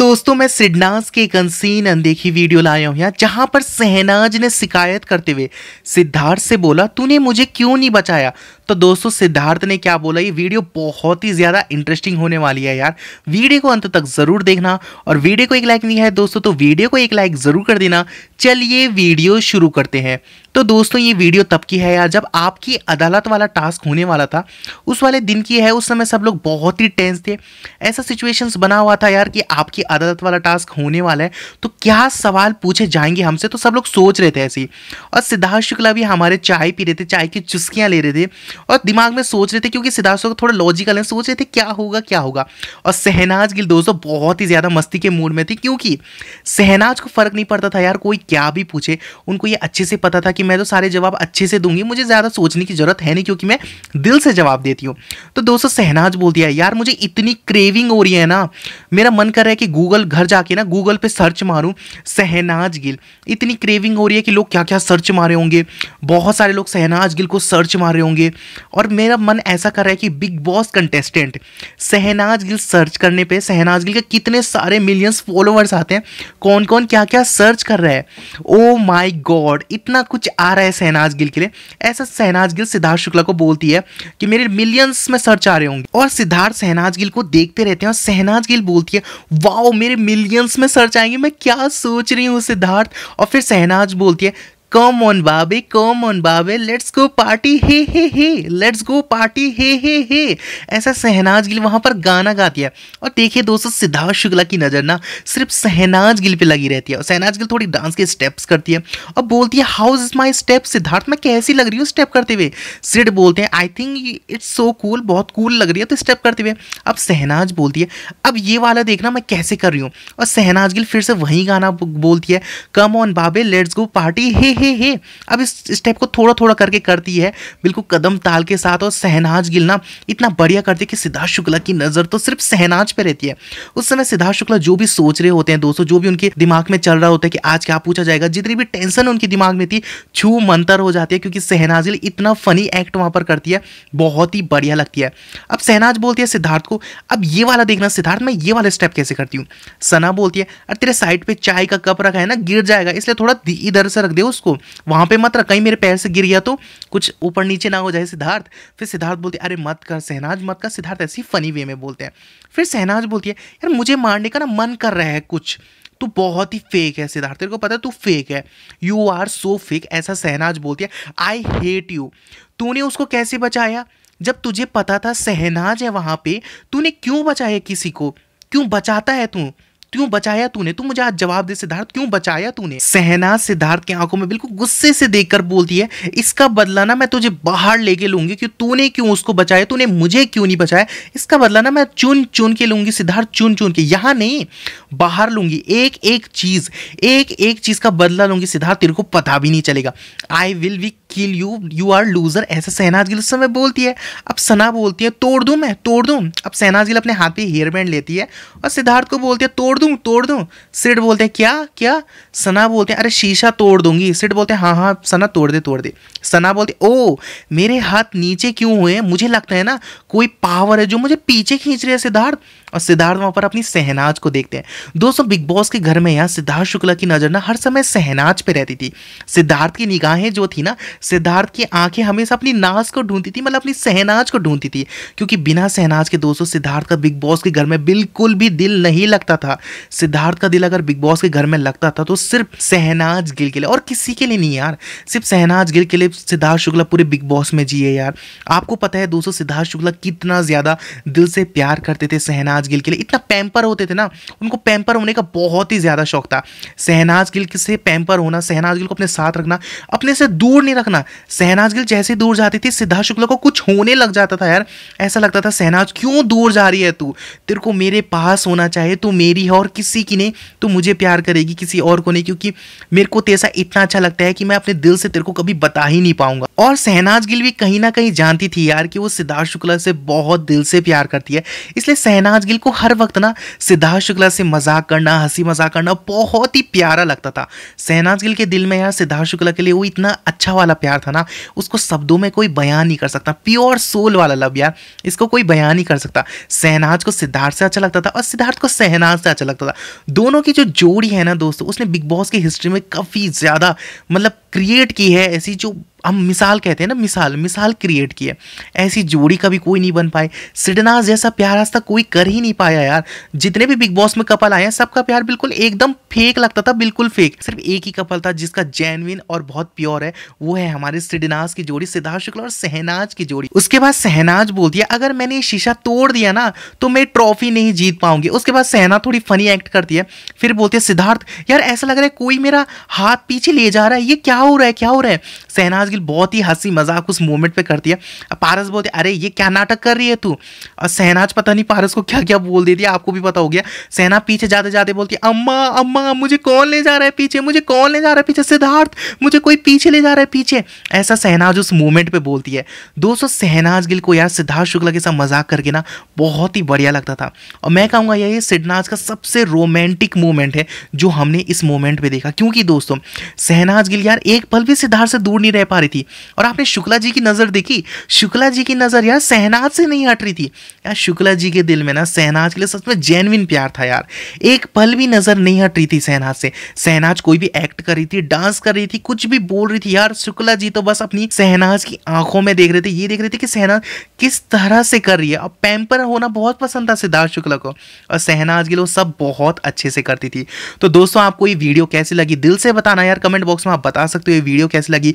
दोस्तों मैं सिडनाज के एक अनसीन अनदेखी वीडियो लाया हूँ यहाँ जहाँ पर सहनाज ने शिकायत करते हुए सिद्धार्थ से बोला तूने मुझे क्यों नहीं बचाया तो दोस्तों सिद्धार्थ ने क्या बोला ये वीडियो बहुत ही ज़्यादा इंटरेस्टिंग होने वाली है यार वीडियो को अंत तक ज़रूर देखना और वीडियो को एक लाइक नहीं है दोस्तों तो वीडियो को एक लाइक ज़रूर कर देना चलिए वीडियो शुरू करते हैं तो दोस्तों ये वीडियो तब की है यार जब आपकी अदालत वाला टास्क होने वाला था उस वाले दिन की है उस समय सब लोग बहुत ही टेंस थे ऐसा सिचुएशंस बना हुआ था यार कि आपकी अदालत वाला टास्क होने वाला है तो क्या सवाल पूछे जाएंगे हमसे तो सब लोग सोच रहे थे ऐसे ही और सिद्धार्थ शुक्ला भी हमारे चाय पी रहे थे चाय की चुस्कियाँ ले रहे थे और दिमाग में सोच रहे थे क्योंकि सिद्धार्थ का थोड़ा लॉजिकल है सोच रहे थे क्या होगा क्या होगा और सहनाज गिल दोस्तों बहुत ही ज़्यादा मस्ती के मूड में थी क्योंकि सहनाज को फ़र्क नहीं पड़ता था यार कोई क्या भी पूछे उनको ये अच्छे से पता था कि मैं तो सारे जवाब अच्छे से दूंगी मुझे ज़्यादा सोचने की ज़रूरत है नहीं क्योंकि मैं दिल से जवाब देती हूँ तो दोस्तों सहनाज बोल दिया यार मुझे इतनी क्रेविंग हो रही है ना मेरा मन कर रहा है कि गूगल घर जाके ना गूगल पर सर्च मारूँ सहनाज गिल इतनी क्रेविंग हो रही है कि लोग क्या क्या सर्च मारे होंगे बहुत सारे लोग सहनाज गिल को सर्च मार रहे होंगे और मेरा मन ऐसा कर रहा है कि Bigg Boss contestant Shehnaaz Gill search करने पे सहनाज गिल के कितने सारे मिलियंस फॉलोअर्स आते हैं कौन कौन क्या क्या सर्च कर रहा है ओ माई गॉड इतना कुछ आ रहा है सहनाज गिल के लिए ऐसा सहनाज गिल सिद्धार्थ शुक्ला को बोलती है कि मेरे मिलियंस में सर्च आ रहे होंगे और सिद्धार्थ सहनाज गिल को देखते रहते हैं और सहनाज गिल बोलती है वाओ मेरे मिलियंस में सर्च आएंगे मैं क्या सोच रही हूँ सिद्धार्थ और फिर सहनाज बोलती है come on babe come on babe let's go party hey hey hey let's go party hey hey hey ऐसा सहनाज गिल वहाँ पर गाना गाती है और देखिए दोस्तों सिद्धार्थ शुक्ला की नज़र ना सिर्फ सहनाज गिल पे लगी रहती है और सहनाज गिल थोड़ी डांस के स्टेप्स करती है और बोलती है how is my step Siddharth मैं कैसी लग रही हूँ स्टेप करते हुए सिड बोलते हैं I think it's so cool बहुत कूल लग रही है तो स्टेप करते हुए अब सहनाज बोलती है अब ये वाला देखना मैं कैसे कर रही हूँ और सहनाज गिल फिर से वही गाना बोलती है come on babe let's go party hey hey ये अब इस स्टेप को थोड़ा थोड़ा करके करती है बिल्कुल कदम ताल के साथ और सहनाज गिलना इतना बढ़िया करती है कि सिद्धार्थ शुक्ला की नज़र तो सिर्फ सहनाज पर रहती है उस समय सिद्धार्थ शुक्ला जो भी सोच रहे होते हैं दोस्तों जो भी उनके दिमाग में चल रहा होता है कि आज क्या पूछा जाएगा जितनी भी टेंशन उनके दिमाग में थी छू मंतर हो जाती है क्योंकि सहनाज गिल इतना फनी एक्ट वहाँ पर करती है बहुत ही बढ़िया लगती है अब सहनाज बोलती है सिद्धार्थ को अब ये वाला देखना सिद्धार्थ मैं ये वाला स्टेप कैसे करती हूँ सना बोलती है अरे तेरे साइड पर चाय का कप रखा है ना गिर जाएगा इसलिए थोड़ा इधर से रख दे उसको को वहाँ पे मत रख कहीं मेरे पैर से गिर गया तो कुछ ऊपर नीचे ना हो जाए सिद्धार्थ फिर सिद्धार्थ बोलते अरे मत कर सहनाज मत कर सिद्धार्थ ऐसी फनी वे में बोलते हैं फिर सहनाज बोलती है यार मुझे मारने का ना मन कर रहा है कुछ तू बहुत ही फेक है सिद्धार्थ तेरे को पता है तू फेक है यू आर सो फेक ऐसा सहनाज बोलती है आई हेट यू तूने उसको कैसे बचाया जब तुझे पता था सहनाज है वहाँ पे तूने क्यों बचाया किसी को क्यों बचाता है तू क्यों बचाया तूने तू मुझे आज जवाब दे सिद्धार्थ क्यों बचाया तूने सहना सिद्धार्थ की आंखों में बिल्कुल गुस्से से देखकर बोलती है इसका बदला ना मैं तुझे बाहर लेके लूंगी क्यों तूने क्यों उसको बचाया तूने मुझे क्यों नहीं बचाया इसका बदला ना मैं चुन चुन के लूंगी सिद्धार्थ चुन चुन के यहां नहीं बाहर लूंगी एक एक चीज एक एक चीज का बदला लूंगी सिद्धार्थ तेरे को पता भी नहीं चलेगा I will be kill you you are loser ऐसे सहनाज गिल उस समय बोलती है अब सना बोलती है तोड़ दूँ मैं तोड़ दूँ अब सहनाज गिल अपने हाथ पे हेयर बैंड लेती है और सिद्धार्थ को बोलती है तोड़ दूँ तोड़ दूँ सिड बोलते हैं क्या क्या सना बोलते हैं अरे शीशा तोड़ दूंगी सिड बोलते हैं हाँ हाँ सना तोड़ दे तोड़ दे सना बोलते ओ मेरे हाथ नीचे क्यों हुए मुझे लगता है ना कोई पावर है जो मुझे पीछे खींच रही है सिद्धार्थ और सिद्धार्थ वहाँ पर अपनी सहनाज को देखते हैं दोस्तों बिग बॉस के घर में यहाँ सिद्धार्थ शुक्ला की नज़र ना हर समय सहनाज पे रहती थी सिद्धार्थ की निगाहें जो थी ना सिद्धार्थ की आंखें हमेशा अपनी नाज को ढूंढती थी मतलब अपनी सहनाज को ढूंढती थी क्योंकि बिना सहनाज के दोस्तों सिद्धार्थ का बिग बॉस के घर में बिल्कुल भी दिल नहीं लगता था सिद्धार्थ का दिल अगर बिग बॉस के घर में लगता था तो सिर्फ सहनाज गिल के लिए और किसी के लिए नहीं यार सिर्फ सहनाज गिल के लिए सिद्धार्थ शुक्ला पूरे बिग बॉस में जिए यार आपको पता है दोस्तों सिद्धार्थ शुक्ला कितना ज़्यादा दिल से प्यार करते थे सहनाज शहनाज गिल के लिए इतना पैम्पर होते थे ना उनको पैम्पर होने का बहुत ही ज़्यादा शौक था शहनाज गिल से पैम्पर होना शहनाज गिल को अपने साथ रखना अपने से दूर नहीं रखना शहनाज गिल जैसे दूर जाती थी सिद्धार्थ शुक्ला को कुछ होने लग जाता था यार ऐसा लगता था शहनाज क्यों दूर जा रही है तू तेरे को मेरे पास होना चाहिए तू मेरी है और किसी की नहीं तो मुझे प्यार करेगी किसी और को नहीं क्योंकि मेरे को तेसा तो इतना अच्छा लगता है कि मैं अपने दिल से तेरे को कभी बता ही नहीं पाऊंगा और सहनाज गिल भी कहीं ना कहीं जानती थी यार कि वो सिद्धार्थ शुक्ला से बहुत दिल से प्यार करती है इसलिए सहनाज गिल को हर वक्त ना सिद्धार्थ शुक्ला से मजाक करना हंसी मजाक करना बहुत ही प्यारा लगता था सहनाज गिल के दिल में यार सिद्धार्थ शुक्ला के लिए वो इतना अच्छा वाला प्यार था ना उसको शब्दों में कोई बयान नहीं कर सकता प्योर सोल वाला लव यार इसको कोई बयान नहीं कर सकता सहनाज को सिद्धार्थ से अच्छा लगता था और सिद्धार्थ को सहनाज से अच्छा लगता था दोनों की जो जोड़ी है ना दोस्तों उसने बिग बॉस की हिस्ट्री में काफ़ी ज़्यादा मतलब क्रिएट की है ऐसी जो हम मिसाल कहते हैं ना मिसाल मिसाल क्रिएट की है ऐसी जोड़ी कभी कोई नहीं बन पाए सिडनाज जैसा प्यार रास्ता कोई कर ही नहीं पाया यार जितने भी बिग बॉस में कपल आए हैं सबका प्यार बिल्कुल एकदम फेक लगता था बिल्कुल फेक सिर्फ एक ही कपल था जिसका जेनविन और बहुत प्योर है वो है हमारे सिडनाज की जोड़ी सिद्धार्थ शुक्ला और सहनाज की जोड़ी उसके बाद सहनाज बोल दिया अगर मैंने ये शीशा तोड़ दिया ना तो मैं ट्रॉफी नहीं जीत पाऊंगी उसके बाद सहना थोड़ी फनी एक्ट करती है फिर बोलती है सिद्धार्थ यार ऐसा लग रहा है कोई मेरा हाथ पीछे ले जा रहा है ये क्या क्या हो रहा है क्या हो रहा है शहनाज गिल बहुत ही हंसी मजाक उस मोमेंट पे करती है पारस बोलते अरे ये क्या नाटक कर रही है तू और शहनाज पता नहीं पारस को क्या क्या बोल दे दिया आपको भी पता हो गया सहना पीछे जाते जाते बोलती है अम्मा अम्मा मुझे कौन ले जा रहा है पीछे मुझे कौन ले जा रहा है पीछे सिद्धार्थ मुझे कोई पीछे ले जा रहा है पीछे ऐसा शहनाज उस मोमेंट पर बोलती है दोस्तों शहनाज गिल को यार सिद्धार्थ शुक्ला के साथ मजाक करके ना बहुत ही बढ़िया लगता था और मैं कहूँगा यार ये सिडनाज का सबसे रोमांटिक मोमेंट है जो हमने इस मोमेंट पर देखा क्योंकि दोस्तों शहनाज गिल यार एक पल भी सिद्धार्थ से दूर नहीं रह पा रही थी और आपने शुक्ला जी की नज़र देखी शुक्ला जी की नज़र यार सहनाज से नहीं हट रही थी यार शुक्ला जी के दिल में ना सहनाज के लिए सच में जेनविन प्यार था यार एक पल भी नज़र नहीं हट रही थी सहनाज से सहनाज कोई भी एक्ट कर रही थी डांस कर रही थी कुछ भी बोल रही थी यार शुक्ला जी तो बस अपनी सहनाज की आंखों में देख रहे थे ये देख रहे थे कि सहनाज किस तरह से कर रही है और पैम्पर होना बहुत पसंद था सिद्धार्थ शुक्ला को और सहनाज के लिए सब बहुत अच्छे से करती थी तो दोस्तों आपको ये वीडियो कैसी लगी दिल से बताना यार कमेंट बॉक्स में आप बता सकते सकते हो ये वीडियो कैसी लगी